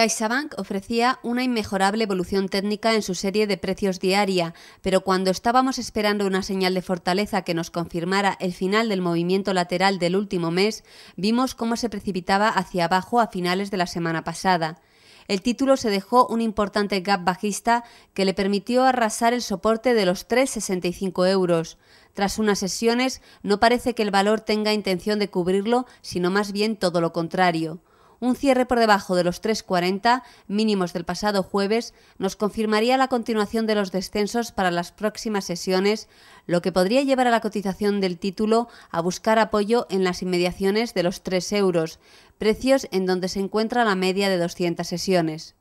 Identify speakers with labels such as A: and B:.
A: CaixaBank ofrecía una inmejorable evolución técnica en su serie de precios diaria, pero cuando estábamos esperando una señal de fortaleza que nos confirmara el final del movimiento lateral del último mes, vimos cómo se precipitaba hacia abajo a finales de la semana pasada. El título se dejó un importante gap bajista que le permitió arrasar el soporte de los 3,65 euros. Tras unas sesiones, no parece que el valor tenga intención de cubrirlo, sino más bien todo lo contrario. Un cierre por debajo de los 3,40 mínimos del pasado jueves nos confirmaría la continuación de los descensos para las próximas sesiones, lo que podría llevar a la cotización del título a buscar apoyo en las inmediaciones de los 3 euros, precios en donde se encuentra la media de 200
B: sesiones.